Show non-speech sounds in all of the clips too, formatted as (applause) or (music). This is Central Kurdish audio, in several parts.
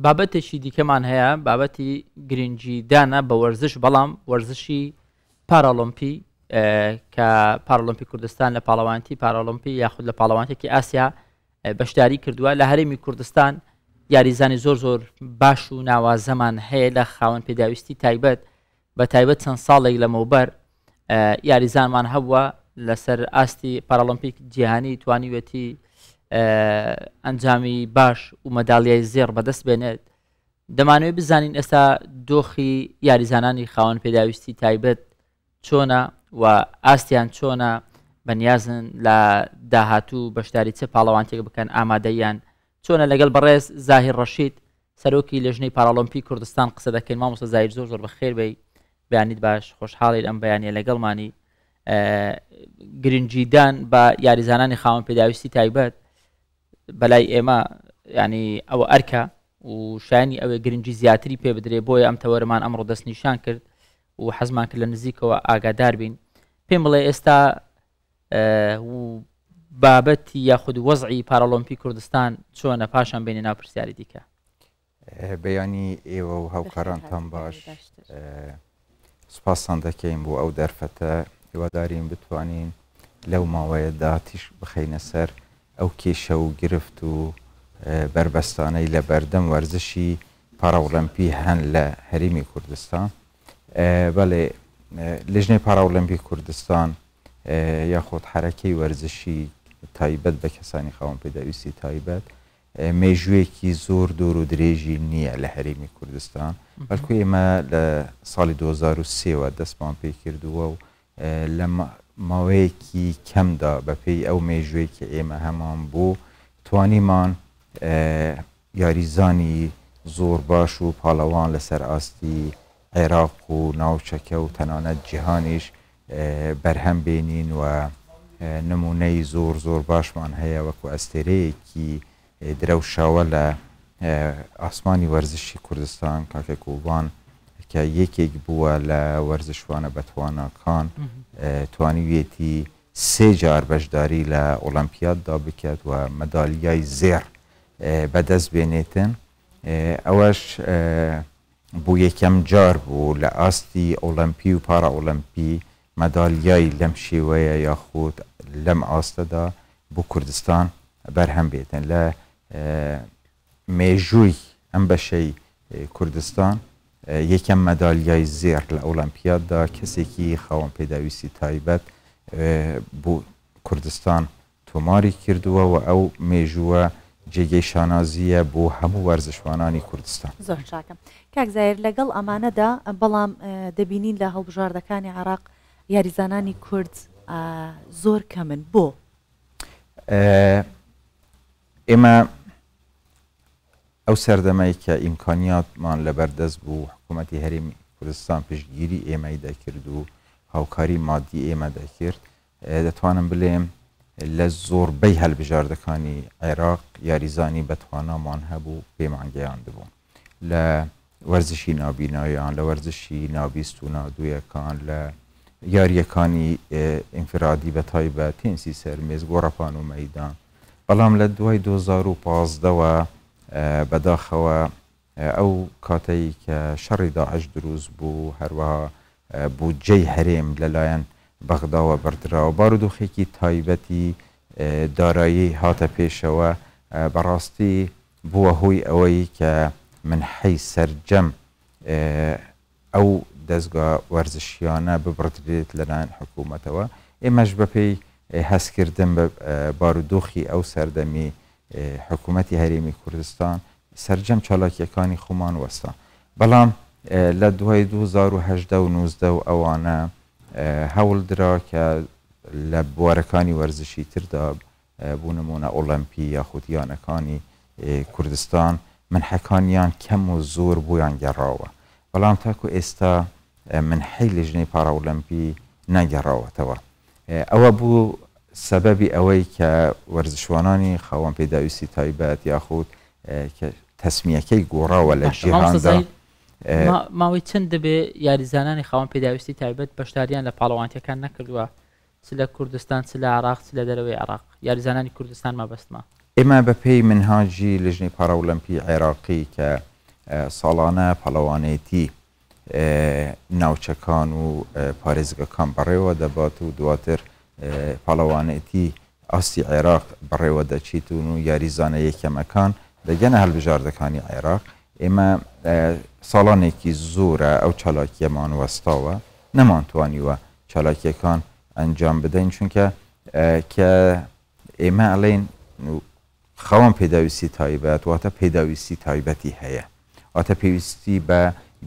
بابەتێکی دیکەمان هەیە بابەتی گرنگجی دانا بە وەرزش بەڵام وەرزشی پارالۆمپی کە پارلمپی کوردستان لە پاڵەوانتی پارالۆمپی یاخود لە پاڵەوانتێکی ئاسیا بەشداری کردووە لە هەرمی کوردستان یاریزانی زۆر زۆر باش و ناوازەمان هەیە لە خاوەن پێداویستی تایبەت بە تایبەت چەند ساڵێک لەمەوبەر یاریزانمان هەبووە لەسەر ئاستی پارالمپیک جیهانی توانیوێتی ئەنجامی باش و مەداڵیای زێر بەدەست بێنێت دەمانوێت بزانین ئێستا دۆخی یاریزانانی خاوەن پێداویستی تایبەت چۆنا و ئاستیان چۆنا بەنیازن لە داهاتوو بەشداری چه پاڵەوانتێک بکەن ئامادەیان چۆنە لەگەڵ بەڕێز زاهی ڕەشید سەرۆکی لەژنەی پارالۆمپی کوردستان قسە دەکەین مامۆسە زایر زۆر زۆر بە خێربی بیانیت باش خۆشحاڵی ئەم بەیانە لەگەڵمانی گرنجیدان بە یاریزانانی خاوەن پێداویستی تایبەت بەلای ئێمە ینی ئەوە ئەرکە و شانی ئەوە گرنگی زیاتری پێ بدرێ بۆیە ئەم تەوەرمان ئەمڕۆ دەستنیشان کرد و حەزمان کرد لە نزیکەوە ئاگادار بین پێم بڵێ ئێستا بابەتی یاخود وەزعی پارالۆمپی کوردستان چۆنە پاشان بینێ ناپرسیاری دیکە بەیانی ئێوە و هەوکارانتان باش سپاسان دەکەین بۆ ئەو دەرفەتە هیوادارین بتوانین لەو ماوەیە داتیش بخینە سەر ئەو کێشە و گرفت و بربەستانەی لە بەردەم وەرزشی پاراولمپی هەن لە هەریمی کوردستان بەڵێ لەژنەی پاراولمپی کوردستان یاخۆت حرەکەی وەرزشی تایبەت بە کەسانی خاوم پێداویستی تایبەت مێژوەیەکی زۆر دوور و درێژی نییە لە هەریمی کوردستان بەلکو ئێمە لە ساڵی 2023ەوە دەستمان پێ کردووە و ماوەیەکی کەمدا بەپی ئەو مێژوێ کە ئێمە هەمان بوو توانیمان یاریزانی زۆر باش و پاڵەوان لەسەر ئاستی عێراق و ناوچەکە و تەنانەت جیهانیش بەرهەم بێنین و نمونەی زۆر زۆر باشمان هەیە وەکو ئەستێرەیەکی درەوشاوە لە ئاسمانی وەرزشی کوردستان کاکە کوبان کە یەکێک بووە لە وەرزشوانە بەتوانەکان توانیوێتی سێ جار بەشداری لە ئۆلمپیاددا بکات و مەدالیای زێر بەدەست بێنێتن ئەوەش بوو یەکەم جار بوو لە ئاستی ئۆلمپی و پارا ئۆلمپی مەدالیای لەم شێوەیە یاخود لەم ئاستەدا بۆ کوردستان بەرهەم بێتن لە مێژووی ئەم بەشەی کوردستان یەکەم مەدالیای زێر لە ئۆلمپیادا کەسێکی خاوەم پێداویستی تایبەت بۆ کوردستان تۆماری کردووە و ئەو مێژووە جێگەی شانازیە بۆ هەموو وەرزشوانانی کوردستان زۆر چاکەم کاکزایر لەگەڵ ئەمانەدا بەڵام دەبینین لە هەڵبژاردەکانی عراق یاریزانانی کورد زۆر کەمن بۆ ئێمە ئەو سەردەمای کە ئیمکانیاتمان لەبەردەست بوو حکوومەتتی هەرمی کوردستان پشتگیری ئێمەی دەکرد و هاوکاری مادی ئێمە دەکرد دەتوانم بڵێم لە زۆربەی هەلبژاردەکانی عێراق یاریزانی بەتوانامان هەبوو پێمانگەیان دەبوون لە وەرزشی نابینایان لە وەرزشی نابیست و نادوویەکان لە یاریەکانی ئینفرادی بە تایبەت تینسی سەرمێز گۆڕەپان و مەدان بەڵام لە دوای 2015ەوە بەداخەوە ئەو کاتەی کە شەڕی داعش دروست بوو هەروەها بودجەی هەرێم لەلایەن بەغداوە بردراوە بارودۆخێکی تایبەتی دارایی هاتە پێشەوە بەڕاستی بووە هۆی ئەوەی کە من حەی سرجەم ئەو دەستگا وەرزشیانە ببڕدرێت لەلایەن حکوومەتەوە ئێمەش بەپی هەستکردن بە بارودۆخی ئەو سەردەمی حکوومەتتی هەرێمی کوردستان سرجەم چالاکیەکانی خۆمان وەستا بەڵام لە دوای 2019 و ئەوانە هەوڵدرا کە لە بوارەکانی وەرزشی تردا بوونممونە ئۆلمپی یاخودیانەکانی کوردستان منحەکانیان کەم و زۆر بۆیان گەڕاوە بەڵام تاکو ئێستا منحەی لە ژنەی پاراولمپی نەگەڕاوەتەوە ئەوە بوو سەبەبی ئەوەی کە وەرزشوانانی خاوەن پێداویستی تایبەت یاخود تەسمیەکەی گۆڕاوە لە ژیهاندا ماوەی چند دەبێ یاریزانانی خاوەن پێداویستی تایبەت بەشداریان لە پاڵەوانتیەکان نەکردووە چ لە کوردستان چ لە عراق چ لە دەرەوەی عراق یاریزانانی کوردستان مەبەستمە ئێمە بەپی منهاجی لژنی پاراولمپی عێراقی کە ساڵانە پەڵەوانێتی ناوچەکان و پارێزگەکان بەڕێوە دەبات و دواتر پاڵەوانێتی ئاستی عێراق بەڕێوە دەچیتون و یاریزانە یەکەمەکان لەگەنە هەلبژاردەکانی عێراق ئێمە ساڵانێکی زۆرە ئەو چالاکیەمان وەستاوە نەمانتوانیوە چالاکیەکان ئەنجام بدەین چونکە کە ئێمە ئەڵێن خەوان پێداویستی تایبەت واتە پێداویستی تایبەتی هەیە واتە پێویستی بە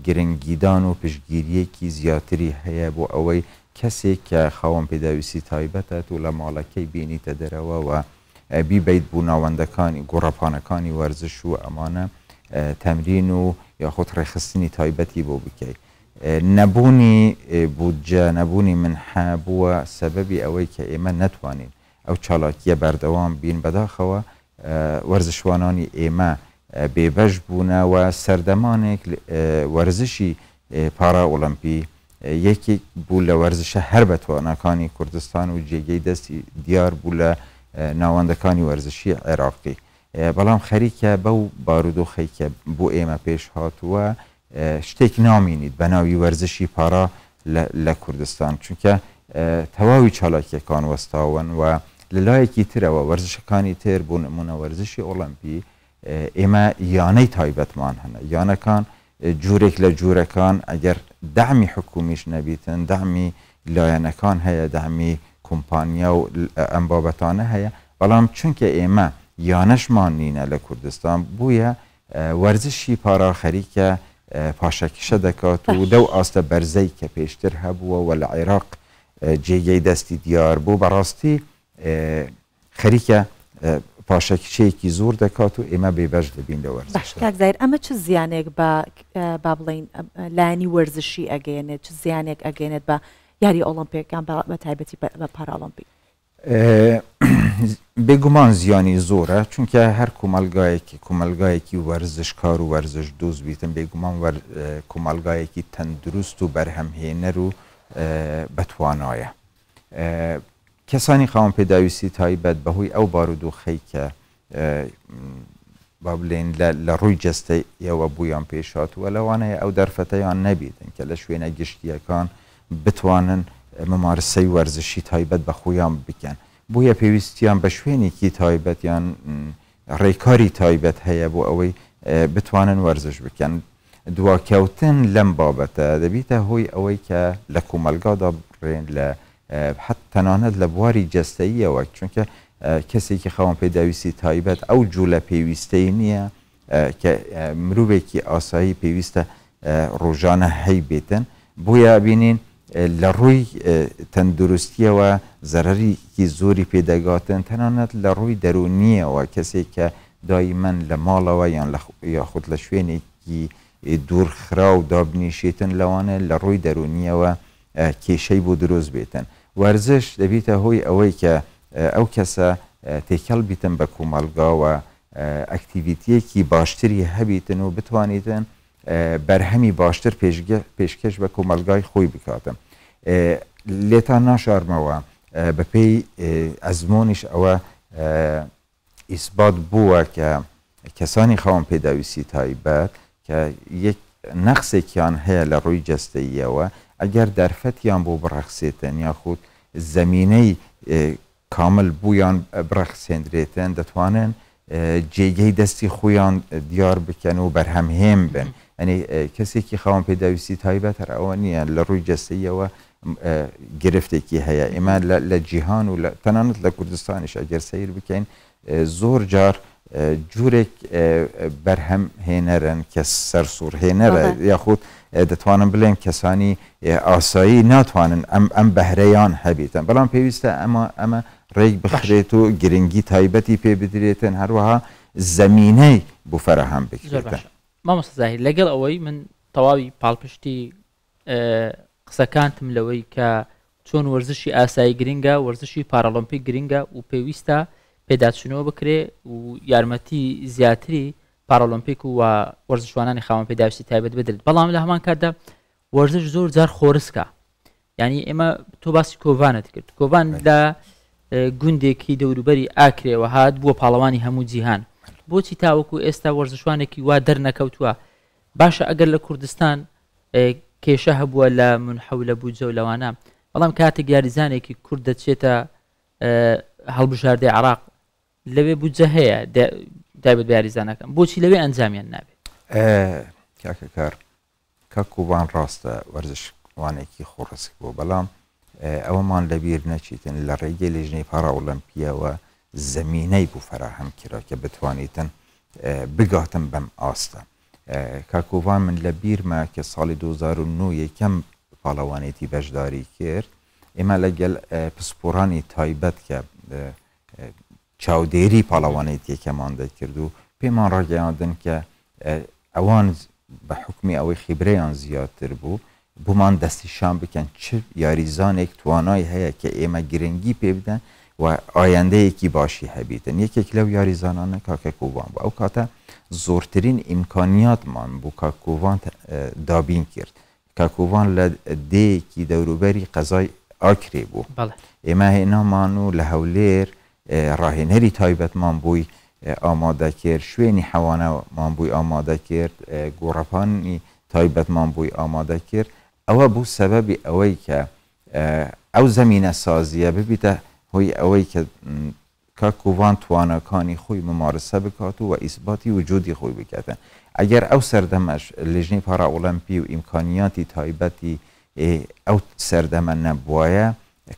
گرنگیدان و پشتگیریەکی زیاتری هەیە بۆ ئەوەی کەسێک کە خەوم پێداویستی تایبەتەت و لە ماڵەکەی بینیتە دەرەوەوە بیبیت بوو ناوەندەکانی گۆڕەپانەکانی وەرزش و ئەمانە تەمرین و یاخود ڕێخستنی تایبەتی بۆ بکەیت نەبوونی بودجە نەبوونی منحە بووە سەبەبی ئەوەی کە ئێمە نتوانین ئەو چالاکیە بەردەوام بین بەداخەوە وەرزشوانانی ئێمە بێبەش بوونەوە سەردەمانێک وەرزشی پارا ئۆلمپی یەکێک بوو لە وەرزشە هەر بە توانەکانی کوردستان و جێگەی دەستی دیار بوو لە ناوەندەکانی وەرزشی عێراقی بەڵام خەریکە بەو بارودۆخی کە بۆ ئێمە پێش هاتووە شتێک نامینیت بە ناوی وەرزشی پارا لە کوردستان چونکە تەواوی چالاکیەکان وەستاون و لەلایەکی ترەوە وەرزشەکانی تر بوون منە وەرزشی ئۆلمپی ئێمە یانەی تایبەتمان هەنە یانەکان جورک لە اگر ئەگەر دامی حکومیش نەبیتن دامی لایەنەکان هەیە دامی کۆمپانیا و ئەم بابەتانە هەیە بەڵام چونکە ئێمە یانەشمان نینە لە کوردستان بووە وەرزشی پاراخەریکە پاشەکیشە دەکات و بله. دەو ئاستە بەرزەی کە پێشتر هەبووە و لە عێراق جێگەی دەستی دیار بوو بەڕاستی خەریکە پاشەکیچەیەکی زۆر دەکات و ئێمە بێبەش دەبین لە وەرزیر ئەمە چ زیانێک با بڵین لانی وەرزشی ئەگەێنێت چ زیانێک ئەگەێنێت بە یاری ئۆلمپیەکان بە تایبەتی بە پارالمپی (clears throat) بێگومان زیانی زۆرە چونکە هەر کومەلگایەکی کومەلگایەکی وەرزشکار و وەرزش دۆست بیتم بێگومان کومەلگایەکی تەندروست و بەرهەمهێنەر و بەتوانایە کەسانی خاوم پێداویستی تایبەت بەهۆی ئەو بارود و خەیکە با بڵێن لە ڕووی جستەی ئێوە بوویان پێشاتوە لەوانەیە ئەو دەرفەتەیان نەبیتن کە لە شوێنە گشتیەکان بتوانن ممارسەی وەرزشی تایبەت بە خۆیان بکەن بۆیە پێویستیان بە شوێنێکی تایبەتیان ڕێکاری تایبەت هەیە بۆ ئەوەی بتوانن وەرزش بکەن دواکەوتن لەم بابەتە دەبیتە هۆی ئەوەی کە لە کۆمەلگادا بڕێن لە حت تەنانەت لە بواری جستەییەوە چونکە کەسێکی خەوان پێداویستی تایبەت ئەو جوو لە پێویستەی نییە کە مرۆڤێکی ئاسایی پێویستە ڕۆژانە هەی بێتن بۆیە بینین لە ڕووی تەندروستیەوە زەرریکی زۆری پێدەگاتن تەنانەت لە ڕووی دەرونیەوە کەسێک کە دایمەن لە ماڵەوە یان یاخود لە شوێنێکی دوورخرا و دابنیشێتن لەوانە لە ڕووی دەرونیەوە کێشەی بۆ دروست بێتن وەرزش دەبیتە هۆی ئەوەی کە ئەو کەسە تێکەڵ بیتن بە کۆمەلگاوە ئەکتیڤیتیەکی باشتری هەبیتن و بتوانیتن بەرهەمی باشتر پێشکەش بە کۆمەلگای خۆی بکاتم. لێتان ناشارمەوە بەپی ئەزمۆنیش ئەوە ئیسبات بووە کە کەسانی خاوم پێداویستی تایبەت کە یەک نەخسێکیان هەیە لە ڕووی جستەیەوە ئەگەر دەرفەتیان بۆ بڕەخسێتن یاخود زمینەی کامل بوویان برەخسێندرێتن دەتوانن جێگەی دەستی خۆیان دیار بکەن و بەرهەمهێم بن ئەنی کەسێکی خاوم پێداویستی تایبەت هەر ئەوە نییە لە ڕووی جەستەیەوە گرفتێکی هەیە ئێمە لە جیهان و تەنانەت لە کوردستانیش ئەگەر سیر بکەین زۆر جار جوورێک بەرهەم هێنەرن کە سەر سوورهێنەرە یاخود دەتوانم بڵێن کەسانی ئاسایی ناتوانن ئەم ئەم بەهرەیان هەبیتن بەڵام پێویستە ئەمە ئەمە ڕێک بخرێت و گرنگی تایبەتی پێ بدرێتن هەروەها زمینەی بۆ فەرەهام بکرێتە مامەسەزاهی لەگەڵ ئەوەی من تەواوی پاڵپشتی قسەکانتم لەوەی کە چۆن وەرزشی ئاسایی گرنگە وەرزشی پارەڵمپی گرنگە و پێویستە پێداچونەوە بکرێ و یارمەتی زیاتری پارۆلمپیک و وەرزشوانانی خاوەن پێداویستی تایبەت بدرێت بەڵام لە هەمان کاتدا وەرزش زۆر جار خۆرسکە ینی ئێمە تۆ باسی کۆڤانت کرد کۆڤان لە گوندێکی دەوروبەری ئاکرێەوە هات بووە پاڵەوانی هەموو جیهان بۆچی تاوەکو ئێستا وەرزشوانێکی وا دەرنەکەوتووە باشە ئەگەر لە کوردستان کێشە هەبووە لە من حەولە بوو جە لەوانە بەڵام کاتێک یاریزانێکی کورد دەچێتە هەڵبژاردی عراق لەوێ بودجە هەیە دابێت یاریزانەکەم بۆچی لەوێ ئەنجامیان نابێت کاکە کار کاکوبان ڕاستە وەرزشوانێکی خۆڕسک بۆ بەڵام ئەوەمان لەبیر نەچیتن لە ڕێگەی لێژنەی پارا ئۆلمپیەوە زمینەی بوو فەراهم کرا کە بتوانیتن بگاتم بەم ئاستە کاکۆڤان من لە بیرمە کە ساڵی 2009 یەکەم پاڵەوانێتی بەشداری کرد ئێمە لەگەل پسپۆرانی تایبەت کە چاودێری پاڵەوانێتیەکەمان دەکرد و پێمان ڕگەیاندن کە ئەوان بە حکمی ئەوەی خیبرەیان زیاتر بوو بمان دەستیشان بکەن چ یاریزانێک توانای هەیە کە ئێمە گرنگی پێ بدەن و ئایندەیەکی باشی هەبیتن یەکێک لەو یاریزانانە کاکەکووان بوو ئەو کاتە زۆرترین ئیمکانیاتمان بوو کاکووان دابین کرد کاکووان لە دەیەکی دەوروبەری قەزای ئاکرێ بوو ئێمە هێنامان و لە هەولێر راهێنەری تایبت بووی آماده کرد شوێنی حەوانەمان بووی آماده کرد گرفانی تایبتمان بووی آماده کرد ئەوە بوو سەبەبی ئەوەی کە ئەو زمینە سازیە ببیتە هۆی ئەوەی کە کاکووان توانەکانی خۆی ممارسە بکات و و ئیسباتی وجودی خۆی بکاتن اگر او سردمش لژنی پاراولمپی و امکانیاتی تایبتی او سەردەمە نەبواە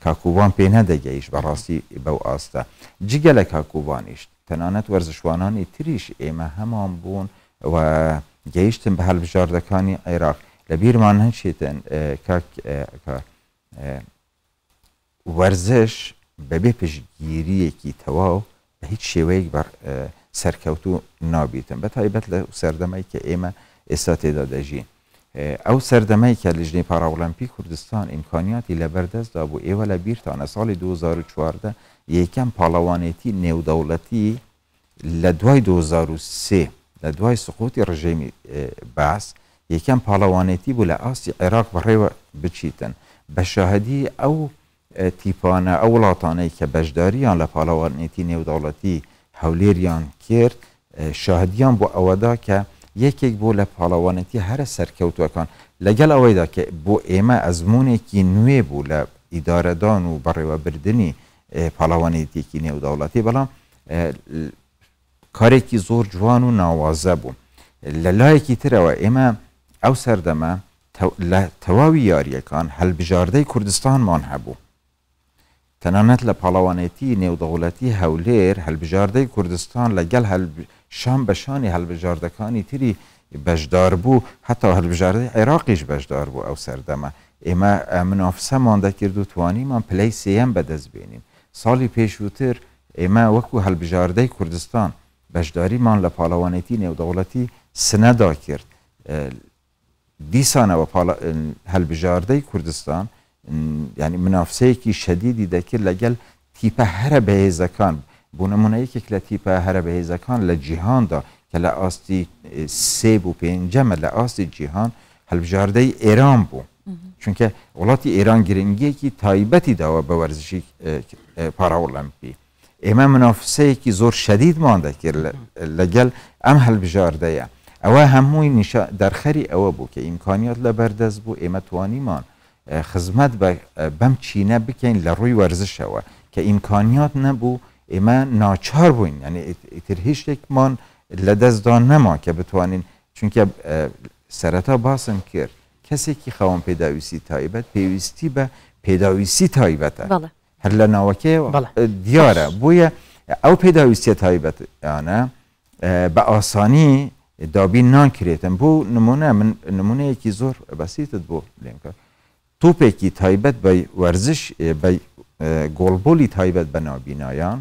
کاکوبان پێ نەدەگەیش بەڕاستی بەو ئاستە جگە لە کاکوبانیش تەنانەت وەرزشوانانی تریش ئێمە هەمان بوون و گەیشتن بە هەلبژاردەکانی عێراق لە بیرمان هەنشێتن وەرزش بەبێ پشگیریەکی تەواو بە هیچ شێوەیەک سەرکەوتو نابیتن بە تایبەت لە سەردەمای کە ئێمە ئێستا تێدا دەژین ئەو سەردەمەیکە لە ژنی پاراوەلمپی کوردستان ئیمکانیاتی لە بەردەستدا بوو ئێوە لە بیرتانە ساڵی 2014 یەکەم پاڵەوانێتی نێودەوڵەتی لە دوای 2023 لە دوای سقوتی ڕژێمی باس یەکەم پاڵەوانێتی بوو لە ئاسی عێراق بەڕێوە بچیتن بە شاهدی ئەو تیپانە ئەو وڵاتانەی کە بەشداریان لە پاڵەوانێتی نێودەوڵەتی هەولێریان کرد شاهدیان بۆ ئەوەدا کە یەکێک بۆ لە پاڵەوانەتی هەرە سەرکەوتوەکان لەگەڵ ئەوەیدا کە بۆ ئێمە ئەزمونێکی نوێ بوو لە ئیدارەدان و بەڕێوەبردننی پاڵەوانێتێکی نێودەوڵەتی بەڵام کارێکی زۆر جوان و ناوازە بوو لە لایەکی ترەوە ئێمە ئەو سەردەمە تەواوی یاریەکان هەلبژاردەی کوردستانمان هەبوو تەنانەت لە پاڵەوانێتی نێودەوڵەتی هەولێر هەلبژاردەی کوردستان لەگەل شان بەشانی هەلبژاردەکانی تری بەشدار بوو هەتا هەلبژاردەی عێراقیش بەشدار بوو ئەو سەردەمە ئێمە منافسەمان دەکرد و توانیمان پلەی سم بەدەستبێنین ساڵی پێشووتر ئێمە وەکو هەلبژاردەی کوردستان بەشداریمان لە پاڵەوانێتی نێودەوڵەتی سنەدا کرد دیسانەوە هەلبژاردەی کوردستان ینی منافسەیەکی شەدیدی دەکرد لەگەل تیپە هەرە بەهێزەکان بۆ نمونەیەکێک لە تیپە هەرە بەهێزەکان لە جیهاندا کە لە ئاستی سێب و پێنجەمە لە ئاستی جیهان هەلبژاردەی ئێران بوو چونکە وڵاتی ئێران گرنگیەکی تایبەتی داوە بە وەرزشی اه، اه، پاراوەڵەمپی ئێمە منافسەیەکی زۆر شەدیدمان دەکرد لەگەل ئەم هەلبژاردەیە ئەوە هەمووی دەرخەری ئەوە بوو کە ئیمکانیات لە بو بوو ئێمە توانیمان خزمەت بەم چینە بکەین لە ڕووی وەرزشەوە کە ئیمکانیات نەبوو ئێمە ناچار بووین ینیتر هیچ شتێکمان لە دەستدا نەما کە بتوانین چونکە سەرەتا باسم کرد کەسێکی خەوان پێداویستی تایبەت پێویستی بە پێداویستی تایبەتە هەر لە ناوەکەیەوە دیارە بویە ئەو پێداویستی تایبەتیانە بە ئاسانی دابین نانکرێتم بۆ نمونە من نمونەیەکی زۆر بەسیتت بۆ لێم کرد تۆپێکی تایبەت بە وەرزش گۆڵبۆلی تایبەت بە نابینایان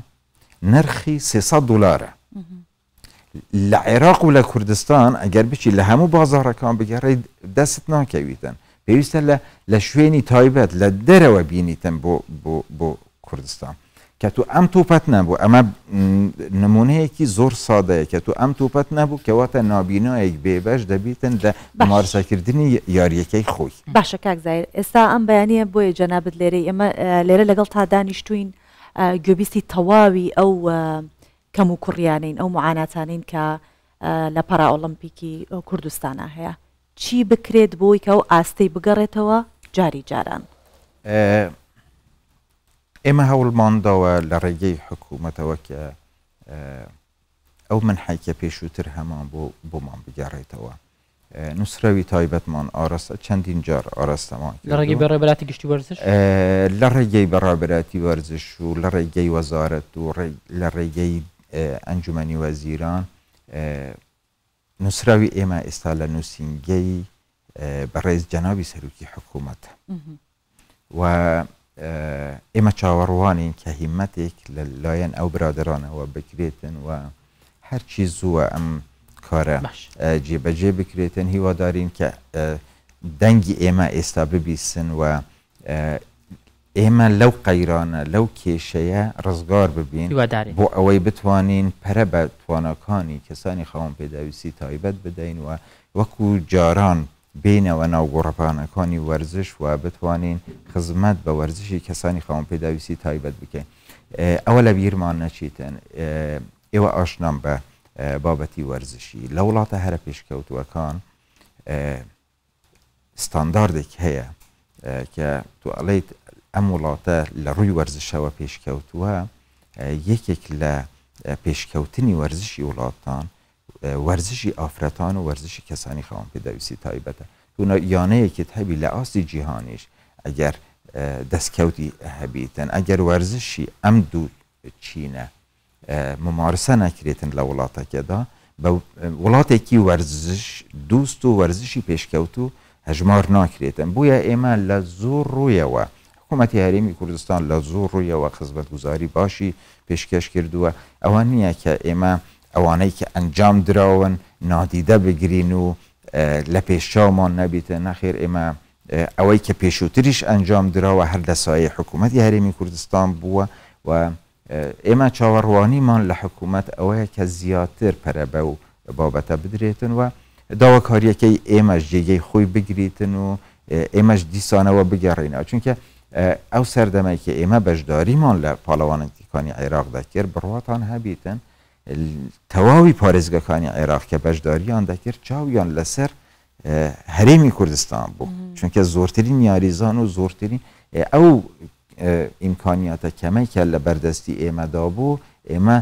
نرخی 300 دلارە لە عێراق و لە کوردستان ئەگەر بچی لە هەموو بازارەکان بگەڕی دەست ناکەویتن پێویستە لە شوێنی تایبەت لە دەرەوە بینیتن بۆ کوردستان کە تو ئەم توپەت نەبوو ئەمە نمونەیەکی زۆر سادەیە کە تو ئەم توپەت نەبوو کەواتە نابینایەک بێبەش دەبیتن لە مارسەکردنی یاریەکەی خۆی باشە کاکزای ئێستا ئەم بەیانە بۆیە جەنابەت لێرە ئێمە لێرە لەگەڵ تا دانیشتوین گوێبیستی تەواوی ئەو کەم و کوڕیانین ئەو معاناتانین کە لە پارا ئۆلمپیکی کوردستانە هەیە چی بکرێت بۆی کە ئەو ئاستەی بگەڕێتەوە جاری جاران. اما هول ماندا و لرگی حکومت و که آه، او من همان بو پێشووتر هەمان بۆ آه، بۆمان بگەڕێتەوە تایبت من ئاراستە چندین جار لرگی برای براتی گشتی ورزش؟ آه، لرگی برای براتی ورزش و لرگی وزارت و لرگی ڕێگەی وزیران وەزیران اما استال ئێستا برای جنابی سروکی حکومت و ئێمە چاوەڕوانین کە هیمەتێک لە لایەن ئەو برادرانەوە بکرێتن و هەرچی زووە ئەم کارە جێبەجێ بکرێتن هیوادارین کە دەنگی ئێمە ئێستا ببیسن و ئێمە لەو قەیرانە لەو کێشەیە ڕزگار ببین بۆ ئەوەی بتوانین پەرە بە توانەکانی کەسانی خاوم پێداویستی تایبەت بدەین و وەکو جاران بینەوە ناو گۆڕپانەکانی وەرزش و بتوانین خزمەت بە وەرزشی کەسانی خاوم پێداویستی تایبەت بکەین ئەوە لە بیرمان نەچیتن ئێوە ئاشنام بە بابەتی وەرزشی لە وڵاتە هەرە پێشکەوتوەکان ستانداردێک هەیە کە تو ئەڵیت ئەم وڵاتە لە ڕووی وەرزشەوە پێشکەوتووە یەکێک لە پێشکەوتنی وەرزشی وڵاتان وەرزشی ئافرەتان و وەرزشی کەسانی خەوان پێ دەویستی تایبەتە تونە یانەیەکت هەبی لە ئاستی جیهانیش ئەگەر دەستکەوتی هەبیتن ئەگەر وەرزشی ئەم دوو چینە ممارسە نەکرێتن لە وڵاتەکەدا بە وڵاتێکی وەرزش دوست و وەرزشی پێشکەوت و هەژمار ناکرێتن بویە ئێمە لە زۆر ڕوویەوە حکوومەتی هەرێمی کوردستان لە زۆر ڕوویەوە خزمەت گوزاری باشی پێشکەش کردووە ئەوان نییە کە ئێمە ئەوانەی که انجام دراون نادیده بگرین و لە پێشچاومان اما اوی که پیشوتریش انجام انجام و هر هەر حکومت یه هەرێمی کوردستان بو و اما چاوروانی لە لحکومت اوی که زیاتر به و بابەتە بدرێتن و که ایمش جێگەی خوی بگریتن و بگرین دیسانەوە که او ئەو که کە بجداری بەشداریمان لە دیکانی عراق کرد برواتان هبیتن تەواوی پارێزگەکانی عێراق کە بەشداریان دەکرد چاویان لەسەر هەرێمی کوردستان بوو چونکە زۆرترین یاریزان و زۆرترین ئەو ئیمکانیاتە کەمەکە لە بەردەستی ئێمەدا بوو ئێمە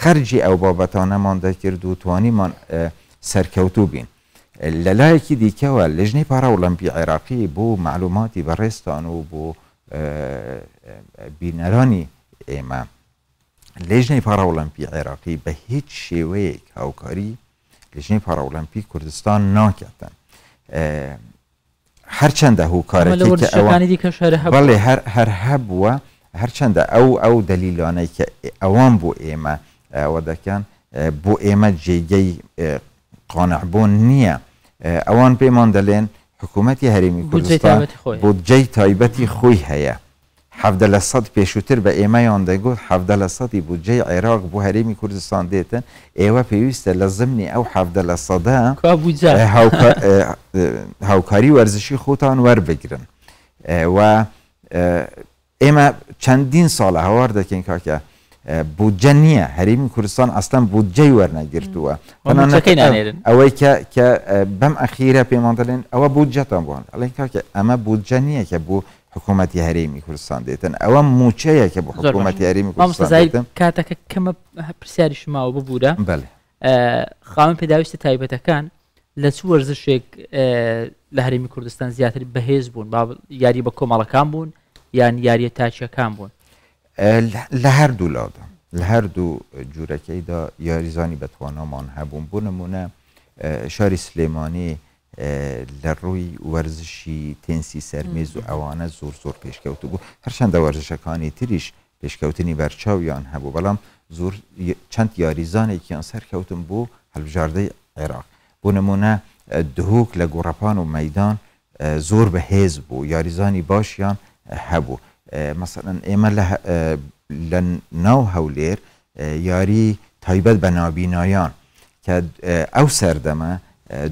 خەرجی ئەو بابەتانەمان دەکرد و توانیمان سەرکەوتو بین لەلایەکی دیکەوە لەژنەی پارا ئۆلمپی عێراقی بۆ معلوماتی بەڕێستان و بۆ بینەرانی ئێمە لێژنەی پاراوەلمپی عێراقی بە هیچ شێوەیەک هاوکاری لژنەی پاراوەلمپی کوردستان ناکاتن هەرچەندە هوکارەکەڵێ هەر هەبووە هەرچەندە ئەو ئەو دەلیلانەی کە ئەوان بۆ ئێمە ئەوە دەکەن بۆ ئێمە جێگەی قۆنەعبوون نییە ئەوان پێمان دەلێن حکوومەتی هەرمی کوردستان بۆ جێی تایبەتی خۆی هەیە حفدله پیشوتر به بە ئێمەیان دەگوت حفدله عراق بودجێ عراق بۆ هەرێمی کوردستان دێتن ئێوە پێویستە لە زمنی او حفدله سەدا هاوکاری خودان ور بگیرن و ئێمە که ساڵە که دەکەین کاکە بودجە نییە اصلا کوردستان ئەستان بودجەی وەرنەگرتووە ئەوەی کە که بم اخیره پیماندلین ئەوە بود بوون ئەڵێن کاکە اما بودجه نیه که بو حکوومەتتی هەرێمی کوردستان دێتن ئەوە موچەیەکە بە حکوومەتتی هەرێمی کوردستان کاتەکە کەمە پرسیاری شماوە ببوورە بله. خاوەن پێداویستە تایبەتەکان لە چ وەرزشێک لە هەرمی کوردستان زیاتر بەهێز بوون یاری بە کۆمەڵەکان بوون یان یعنی یاریە تاچیەکان بوون لە هەردوو لادا لە هەردوو جوورەکەیدا یاریزانی بەتوانامان هەبوون بوونممونە شاری سلیمانی لە ڕووی وەرزشی تنسی سەرمێز و ئەوانە زۆر زۆر پێشکەوت بوو هەرچەندە وەرزشەکانی تریش پێشکەوتنی بەرچاویان هەبوو بەڵام زۆر چەند یاریزانێکیان سەرکەوتم بۆ هەلبژاردەی عێراق بۆ نمونە دهۆک لە گۆڕپان و مەدان زۆر بەهێز بوو یاریزانی باشیان هەبوو مثلەن ئێمە لە ناو هەولێر یاری تایبەت بە نابینایان کە ئەو سەردەمە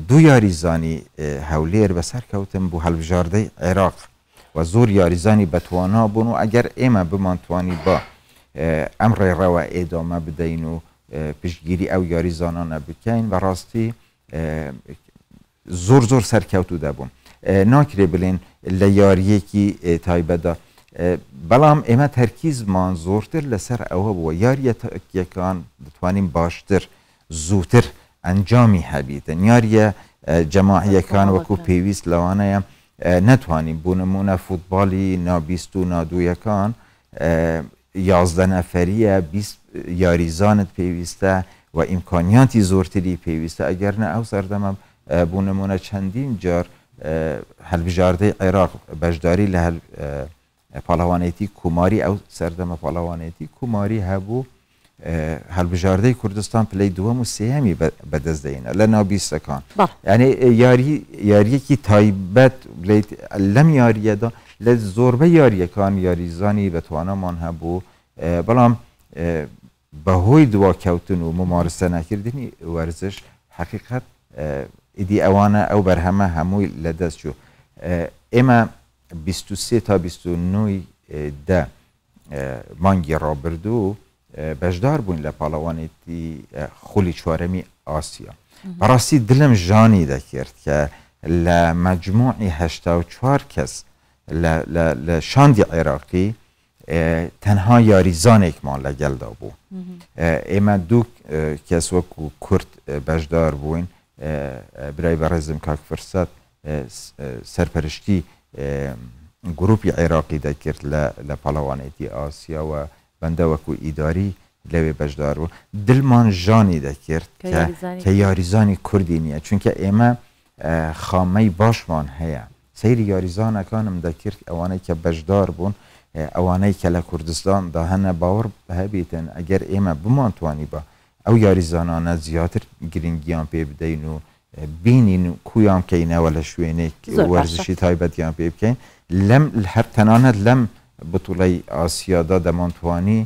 دوو یاریزانی هەولێر بەسەر کەوتم بۆ هەلبژاردەی عێراق و زۆر یاریزانی بەتوانا بوون و ئەگەر ئێمە بمانتوانی با ئەم ڕێڕەوە ئێدامە بدەین و پشتگیری ئەو یاریزانانە بکەین بە ڕاستی زۆر زۆر سەرکەوت و دەبووم ناکرێ بڵێن لە یاریەکی تایبەدا بەڵام ئێمە هەرکیزمان زۆرتر لەسەر ئەوە بووە یاریەکەکان دەتوانین باشتر زووتر انجامی نیاری هەبیتن کان و و پێویست لەوانەیە نتوانیم بونمونه فوتبالی نابیست و یازده نفریه، بیست یاریزانت پیویسته و ئیمکانیاتی زۆرتری اگر نه او سەردەمە بونمونه چندین جار هەلبژاردەی عراق، بجداری لە پالوانیتی کماری او سردم پالوانیتی کماری هبو هەڵبژاردەی کوردستان پلەی دووەم و سێمی بەدەستدەێنە لە ناوبیستەکان ینی یاری یاریەکی تایبەت لەم یاریەدا لە زۆربە یاریەکان یاریزانی بەتوانەمان هەبوو بەڵام بەهۆی دواکەوتن و ممارسە نەکردنی وەرزش حقیقت ئیدی ئەوانە ئەو بەرهەمە هەمووی لەدەست چوو ئێمە 23 تا 29 ده مانگی ڕابردوو بجدار بوین لە پاڵەوانێتی خولی چوارەمی ئاسیا بەڕاستی دلم ژانی دەکرد کە لە مەجموعی هشتا و چوار کەس لە شاندی عێراقی تەنها یاریزانێکمان دا بوو ئێمە دو کەس وەکو کورت بجدار بووین برای بەڕێزم کاک فرسەت سەرپەرشتی گروپی عێراقی دەکرد لە پاڵەوانێتی ئاسیاوە بەندە وەکو ئیداری لەوێ بەشدار و دلمان ژانی دەکرد کە یاریزانی کوردی نییە چونکە ئێمە خامەی باشمان هەیە سەیری یاریزانەکانم دەکرد ئەوانەی کە بەشدار بوون ئەوانەی کە لە کوردستاندا هەنە باوەڕ هەبێتن ئەگەر ئێمە بمانتوانی بە ئەو یاریزانانە زیاتر گرنگیان پێ بدەین و بینین و کویان بکەینەوە لە شوێنێک وەرزشی تایبەتیان پێ بکەین لەم هەر تەنانەت لەم بتوڵی ئاسیادا دەمانتوانی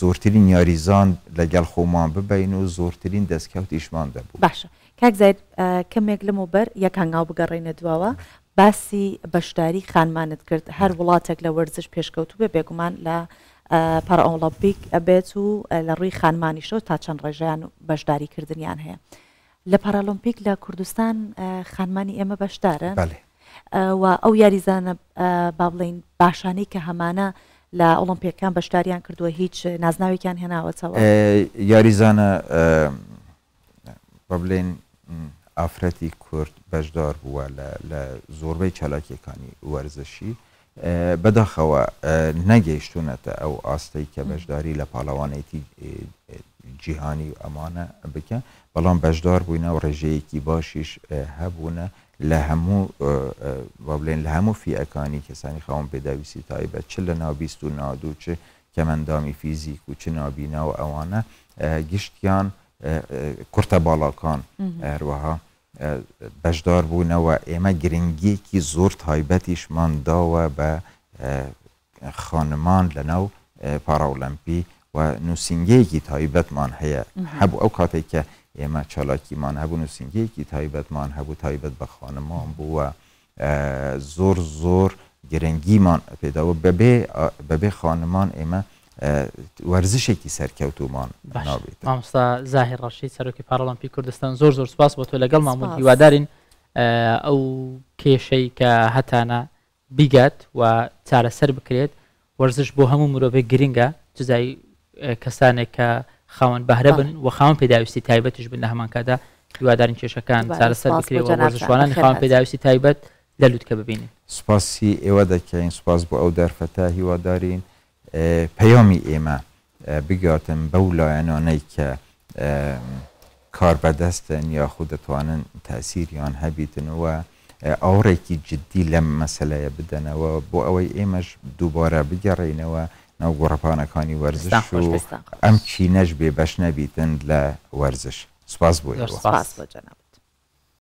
زۆرترین یاریزان لەگەل خۆمان ببین و زۆرترین دەستکەوت ئیشمان دەبوو باشە کاکزایت کەمێک لە مۆبەر یەکانگاو بگەڕێنە دواوە باسی بەشداری خانمانت کرد هەر وڵاتێک لە وەرزش پێشکەوت بێ بێگومان لە پارۆڵۆپیک ئەبێت و لە ڕووی خانمانی شەو تا چەند ڕێژیان و بەشداریکردنیان هەیە لە پارالۆمپیک لە کوردستان خانمانی ئێمە بەشدارن و ئەو یاریزانە با بڵین باشانەی کە هەمانە لە ئۆلمپیەکان بەشداریان کردووە هیچ نازناوێکیان هێناوەچەوە یاریزانە بە بڵێن ئافرەتی کورد بەشدار بووە لە زۆربەی چالاکیەکانی وەرزشی بەداخەوە نەگەیشتونەتە ئەو ئاستەی کە بەشداری لە پاڵەوانێتی جیهانی ئەمانە بکە بەڵام بەشدار بووینە و ڕێژەیەکی باشیش هەبوونە لە هەموو بڵێن لە هەموو فیەکانی کەسانی خاوم پێداویستی تایبەت چ لە ناو 1992 چ کەمەندامی فیزیک و چ نابینا و ئەوانە گشتیان کورتە باڵاکان هەروەها بەشدار بوونەوە ئێمە گرنگیەکی زۆر تایبەتیشمان داوە بە خانمان لە ناو پاراولمپی و نووسنگەیەکی تایبەتمان هەیە هەبوو ئەو کاتێک کە ئێمە چالاکیمان هەبوون و سنگەیەکی تایبەتمان هەبوو تایبەت بە خانمان بووە زۆر زۆر گرنگیمان پێداوە بەبێ بەبێ خانمان ئێمە وەرزشێکی سەرکەوتومان نابێت مامستا زاهی ڕەشی سەرۆکی پارلمپی کوردستان زۆر زۆر سپاس بۆ تۆ لەگەڵ مامون هیوادارین ئەو کێشەی کە هەتانە بیگات و چارەسەر بکرێت وەرزش بۆ هەموو مرۆڤێک گرنگە جزایی کەسانێک کە خاوەن بەهرە بن و خاوەن پێداویستی تایبەتش بن لە هەمان کادا هیوادارن کێشەکان چارەسەر بکرێتوانانی خاوەن پێداویستی تایبەت لە لووتکە ببینین سوپاسی ئێوە دەکەین سوپاس بۆ ئەو دەرفەتا هیوادارین پەیامی ئێمە بگاتن بە ولایەنانەی کە کار بەدەستن یاخود دەتوانن تاسیریان هەبیتنەوە ئەوڕێکی جددی لەم مەسلەیە بدەنەوە بۆ ئەوەی ئێمەش دووبارە بگەڕینەوە ناو گۆڕپانەکانی وەرزش ئەم چینەش بێ بەش نەبیتن لە وەرزش سپاس بووی